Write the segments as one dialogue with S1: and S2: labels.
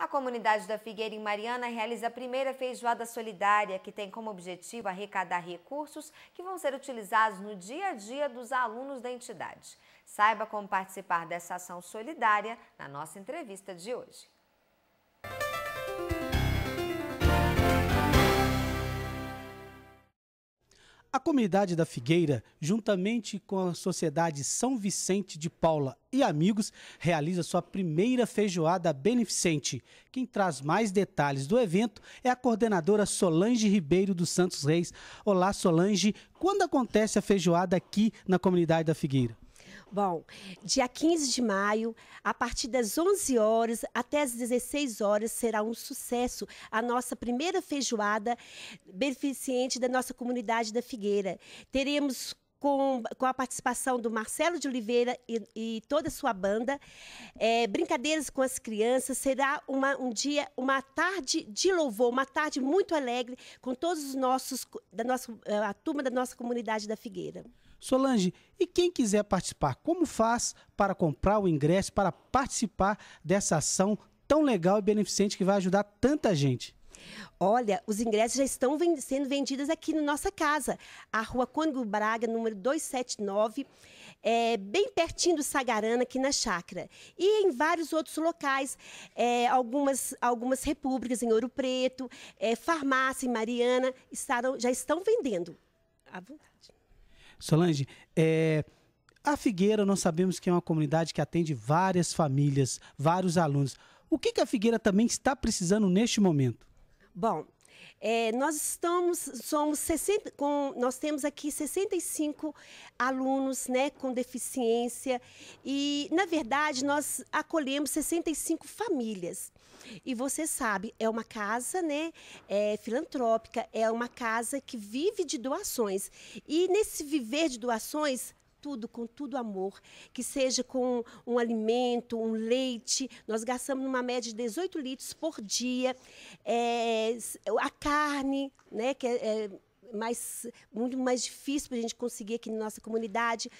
S1: A comunidade da Figueira em Mariana realiza a primeira feijoada solidária, que tem como objetivo arrecadar recursos que vão ser utilizados no dia a dia dos alunos da entidade. Saiba como participar dessa ação solidária na nossa entrevista de hoje. A comunidade da Figueira, juntamente com a Sociedade São Vicente de Paula e amigos, realiza sua primeira feijoada beneficente. Quem traz mais detalhes do evento é a coordenadora Solange Ribeiro dos Santos Reis. Olá, Solange. Quando acontece a feijoada aqui na comunidade da Figueira?
S2: Bom, dia 15 de maio, a partir das 11 horas até as 16 horas, será um sucesso a nossa primeira feijoada beneficente da nossa comunidade da Figueira. Teremos com, com, a participação do Marcelo de Oliveira e, e toda a sua banda. É, brincadeiras com as crianças. Será uma, um dia, uma tarde de louvor, uma tarde muito alegre com todos os nossos, da nossa, eh, a turma da nossa comunidade da Figueira.
S1: Solange, e quem quiser participar, como faz para comprar o ingresso, para participar dessa ação tão legal e beneficente que vai ajudar tanta gente?
S2: Olha, os ingressos já estão vend sendo vendidos aqui na nossa casa, a rua Cônigo Braga, número 279, é, bem pertinho do Sagarana, aqui na Chácara. E em vários outros locais, é, algumas, algumas repúblicas em Ouro Preto, é, farmácia em Mariana, estarão, já estão vendendo. À vontade.
S1: Solange, é, a Figueira nós sabemos que é uma comunidade que atende várias famílias, vários alunos. O que, que a Figueira também está precisando neste momento?
S2: Bom, é, nós estamos, somos 60, com, nós temos aqui 65 alunos né, com deficiência e, na verdade, nós acolhemos 65 famílias. E você sabe, é uma casa né, é, filantrópica, é uma casa que vive de doações. E nesse viver de doações, tudo, com tudo amor, que seja com um alimento, um leite. Nós gastamos numa média de 18 litros por dia. É, a carne, né, que é, é mais, muito mais difícil para a gente conseguir aqui na nossa comunidade.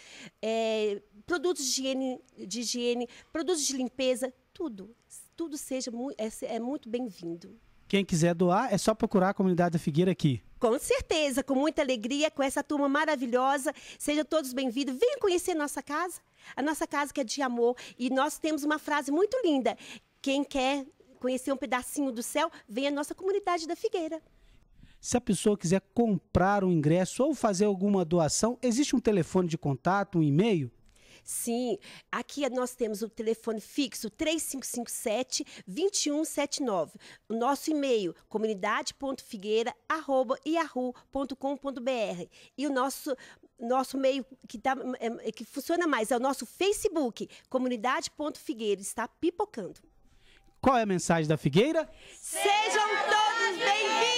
S2: É, produtos de higiene, de higiene, produtos de limpeza, tudo. Tudo seja é, é muito bem-vindo.
S1: Quem quiser doar, é só procurar a comunidade da Figueira aqui.
S2: Com certeza, com muita alegria, com essa turma maravilhosa. Sejam todos bem-vindos. Venham conhecer nossa casa, a nossa casa que é de amor. E nós temos uma frase muito linda. Quem quer conhecer um pedacinho do céu, venha à nossa comunidade da Figueira.
S1: Se a pessoa quiser comprar um ingresso ou fazer alguma doação, existe um telefone de contato, um e-mail?
S2: Sim. Aqui nós temos o telefone fixo 3557-2179. O nosso e-mail, comunidade.figueira.iahu.com.br. E o nosso nosso meio que, tá, é, é, que funciona mais é o nosso Facebook, comunidade.figueira, está pipocando. Qual
S1: é a mensagem da Figueira?
S2: Sejam todos bem-vindos!